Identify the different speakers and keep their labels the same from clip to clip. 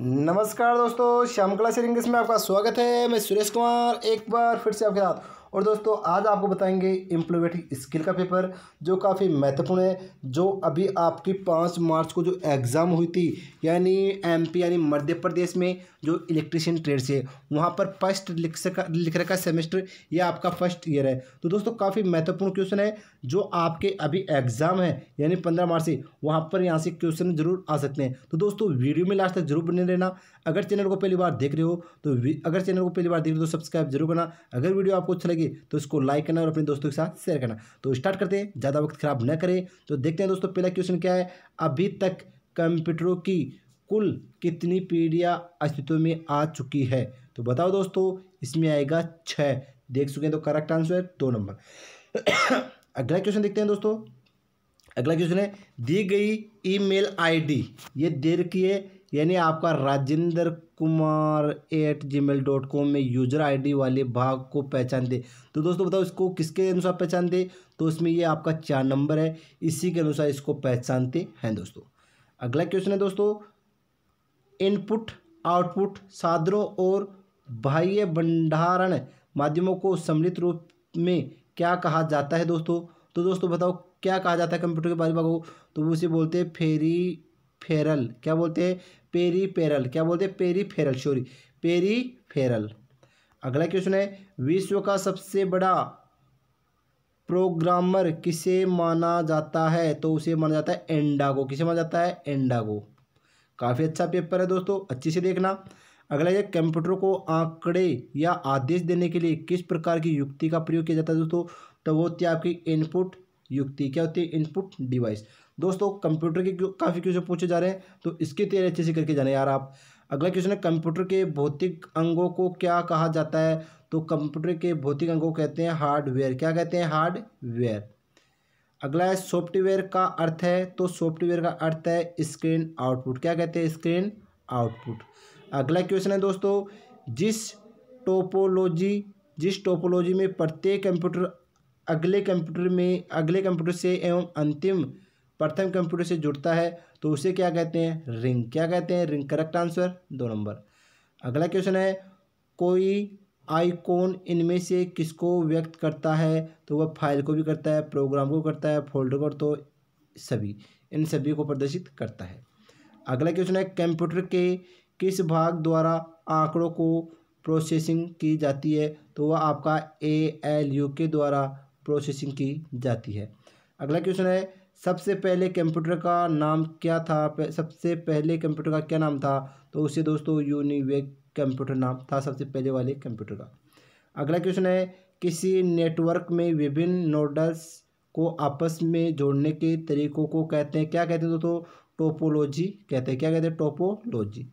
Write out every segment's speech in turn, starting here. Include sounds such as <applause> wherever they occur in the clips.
Speaker 1: नमस्कार दोस्तों श्याम कला सिरिंग में आपका स्वागत है मैं सुरेश कुमार एक बार फिर से आपके साथ और दोस्तों आज आपको बताएंगे इम्प्लोमेटिक स्किल का पेपर जो काफ़ी महत्वपूर्ण है जो अभी आपकी पाँच मार्च को जो एग्ज़ाम हुई थी यानी एमपी यानी मध्य प्रदेश में जो इलेक्ट्रिशियन ट्रेड से वहाँ पर फर्स्ट लिख लिख रखा सेमेस्टर यह आपका फर्स्ट ईयर है तो दोस्तों काफ़ी महत्वपूर्ण क्वेश्चन है जो आपके अभी एग्ज़ाम है यानी पंद्रह मार्च से वहाँ पर यहाँ से क्वेश्चन जरूर आ सकते हैं तो दोस्तों वीडियो में लास्ट तक जरूर बने रहना अगर चैनल को पहली बार देख रहे हो तो अगर चैनल को पहली बार देख रहे हो तो सब्सक्राइब जरूर करना अगर वीडियो आपको अच्छा लगे लगी तो इसको लाइक करना और अपने दोस्तों के साथ शेयर करना तो स्टार्ट करते हैं ज़्यादा वक्त खराब न करें तो देखते हैं दोस्तों पहला क्वेश्चन क्या है अभी तक कंप्यूटरों की कुल कितनी पीढ़ियाँ अस्तित्व में आ चुकी है तो बताओ दोस्तों इसमें आएगा छः देख चुके हैं तो करेक्ट आंसर है दो नंबर <coughs> अगला क्वेश्चन देखते हैं दोस्तों अगला क्वेश्चन है दी गई ईमेल आईडी ये दे रखी है यानी आपका Rajendra Kumar at Gmail dot com में यूजर आईडी वाले भाग को पहचान दे तो दोस्तों बताओ इसको किसके अनुसार पहचान दे तो इसमें ये आपका चार नंबर है इसी के अनुसार इसको पहचानते हैं दोस्तों अगला क्वेश्चन है दोस्तों इनपुट आउटपुट साधनों और बाह्य भंडारण माध्यमों को सम्मिलित रूप में क्या कहा जाता है दोस्तों तो दोस्तों बताओ क्या कहा जाता है कंप्यूटर के बारे में तो वो उसे बोलते हैं फेरी फेरल क्या बोलते हैं पेरीपेरल क्या बोलते हैं पेरीफेरल सॉरी पेरीफेरल अगला क्वेश्चन है विश्व का सबसे बड़ा प्रोग्रामर किसे माना जाता है तो उसे माना जाता है एंडागो किसे माना जाता है एंडागो काफ़ी अच्छा पेपर है दोस्तों अच्छे से देखना अगला ये कंप्यूटर को आंकड़े या आदेश देने के लिए किस प्रकार की युक्ति का प्रयोग किया जाता है दोस्तों तो वो होती है आपकी इनपुट युक्ति क्या होती है इनपुट डिवाइस दोस्तों कंप्यूटर के काफ़ी क्वेश्चन पूछे जा रहे हैं तो इसकी तैयारी अच्छे से करके जाना यार आप अगला क्वेश्चन है कंप्यूटर के भौतिक अंगों को क्या कहा जाता है तो कंप्यूटर के भौतिक अंगों को कहते हैं हार्डवेयर क्या कहते हैं हार्डवेयर अगला है सॉफ्टवेयर का अर्थ है तो सॉफ्टवेयर का अर्थ है स्क्रीन आउटपुट क्या कहते हैं स्क्रीन आउटपुट अगला क्वेश्चन है दोस्तों जिस टोपोलॉजी जिस टोपोलॉजी में प्रत्येक कंप्यूटर अगले कंप्यूटर में अगले कंप्यूटर से एवं अंतिम प्रथम कंप्यूटर से जुड़ता है तो उसे क्या कहते हैं रिंग क्या कहते हैं रिंग करेक्ट आंसर दो नंबर अगला क्वेश्चन है कोई आइकॉन इनमें से किसको व्यक्त करता है तो वह फाइल को भी करता है प्रोग्राम को करता है फोल्डर को तो सभी इन सभी को प्रदर्शित करता है अगला क्वेश्चन है कंप्यूटर के किस भाग द्वारा आंकड़ों को प्रोसेसिंग की जाती है तो वह आपका ए एल यू के द्वारा प्रोसेसिंग की जाती है अगला क्वेश्चन है सबसे पहले कंप्यूटर का नाम क्या था सबसे पहले कंप्यूटर का क्या नाम था तो उसे दोस्तों यूनिवेक कंप्यूटर नाम था सबसे पहले वाले कंप्यूटर का अगला क्वेश्चन है किसी नेटवर्क में विभिन्न नोडल्स को आपस में जोड़ने के तरीकों को कहते हैं क्या कहते हैं दोस्तों टोपोलॉजी कहते हैं क्या कहते हैं टोपोलॉजी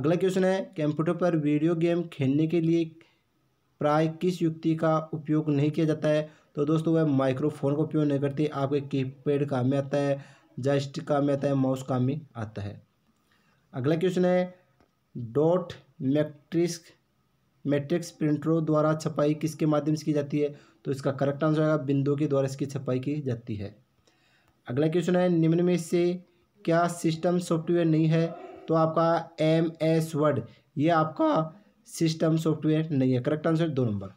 Speaker 1: अगला क्वेश्चन है कंप्यूटर पर वीडियो गेम खेलने के लिए प्राय किस युक्ति का उपयोग नहीं किया जाता है तो दोस्तों वह माइक्रोफोन का उपयोग नहीं करती आपके कीपैड काम में आता है जस्ट काम में आता है माउस काम में आता है अगला क्वेश्चन है डॉट मैट्रिक्स मैट्रिक्स प्रिंटरों द्वारा छपाई किसके माध्यम से की जाती है तो इसका करेक्ट आंसर होगा बिंदु के द्वारा इसकी छपाई की जाती है अगला क्वेश्चन है निम्न में से क्या सिस्टम सॉफ्टवेयर नहीं है तो आपका एम एस वर्ड ये आपका सिस्टम सॉफ्टवेयर नहीं है करेक्ट आंसर दो नंबर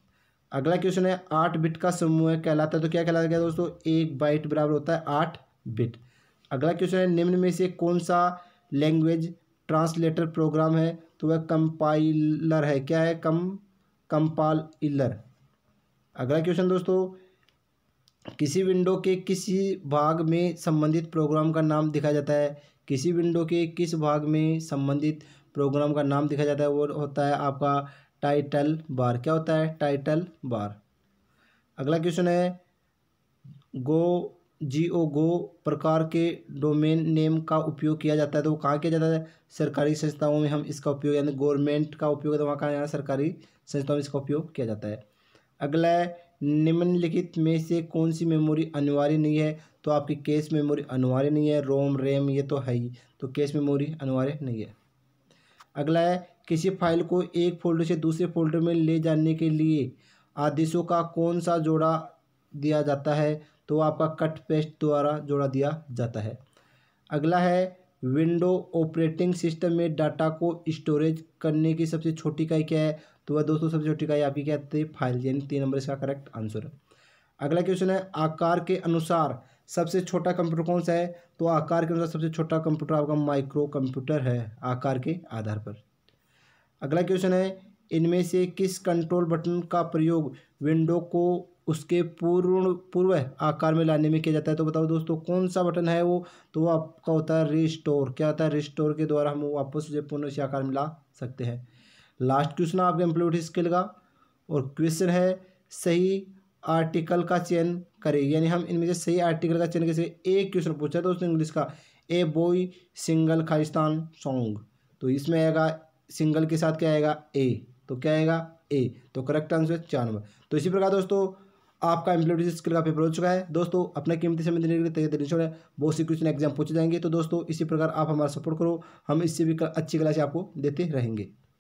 Speaker 1: अगला क्वेश्चन है आठ बिट का समूह कहलाता है तो क्या कहलाता है दोस्तों एक बाइट बराबर होता है आठ बिट अगला क्वेश्चन है निम्न में से कौन सा लैंग्वेज ट्रांसलेटर प्रोग्राम है तो वह कंपाइलर है क्या है कम कंपाइलर अगला क्वेश्चन दोस्तों किसी विंडो के किसी भाग में संबंधित प्रोग्राम का नाम दिखा जाता है किसी विंडो के किस भाग में संबंधित प्रोग्राम का नाम दिखा जाता है वो होता है आपका टाइटल बार क्या होता है टाइटल बार अगला क्वेश्चन है गो जी ओ गो प्रकार के डोमेन नेम का उपयोग किया जाता है तो वो कहाँ किया जाता है सरकारी संस्थाओं में हम इसका उपयोग यानी गवर्नमेंट का उपयोग है तो वहाँ कहाँ यहाँ सरकारी संस्थाओं में इसका उपयोग किया जाता है अगला है निम्नलिखित में से कौन सी मेमोरी अनिवार्य नहीं है तो आपकी केस मेमोरी अनिवार्य नहीं है रोम रैम ये तो है ही तो केस मेमोरी अनिवार्य नहीं है अगला है किसी फाइल को एक फोल्डर से दूसरे फोल्डर में ले जाने के लिए आदेशों का कौन सा जोड़ा दिया जाता है तो आपका कट पेस्ट द्वारा जोड़ा दिया जाता है अगला है विंडो ऑपरेटिंग सिस्टम में डाटा को स्टोरेज करने की सबसे छोटी इकाई क्या है तो वह दोस्तों सबसे छोटी इकाई आपकी क्या है फाइल यानी तीन नंबर इसका करेक्ट आंसर है अगला क्वेश्चन है आकार के अनुसार सबसे छोटा कंप्यूटर कौन सा है तो आकार के अनुसार सबसे छोटा कंप्यूटर आपका माइक्रो कंप्यूटर है आकार के आधार पर अगला क्वेश्चन है इनमें से किस कंट्रोल बटन का प्रयोग विंडो को उसके पूर्ण पूर्व आकार में लाने में किया जाता है तो बताओ दोस्तों कौन सा बटन है वो तो वो आपका होता है रिस्टोर क्या होता है रिस्टोर के द्वारा हम वापस उसे पूर्ण से आकार में ला सकते हैं लास्ट क्वेश्चन आपके एम्प्लॉयटी स्किल का और क्वेश्चन है सही आर्टिकल का चयन करें यानी हम इनमें से सही आर्टिकल का चयन कैसे एक क्वेश्चन पूछा दोस्तों इंग्लिश का a boy single Khalistan song तो इसमें आएगा सिंगल के साथ क्या आएगा ए तो क्या आएगा ए तो करेक्ट आंसर है चार नंबर तो इसी प्रकार दोस्तों आपका एम्प्लॉय स्किल का पेपर हो चुका है दोस्तों अपना कीमती समय देने के लिए तैयारी तरीके बहुत सी क्वेश्चन एग्जाम पूछे जाएंगे तो दोस्तों इसी प्रकार आप हमारा सपोर्ट करो हम इससे भी अच्छी क्लास आपको देते रहेंगे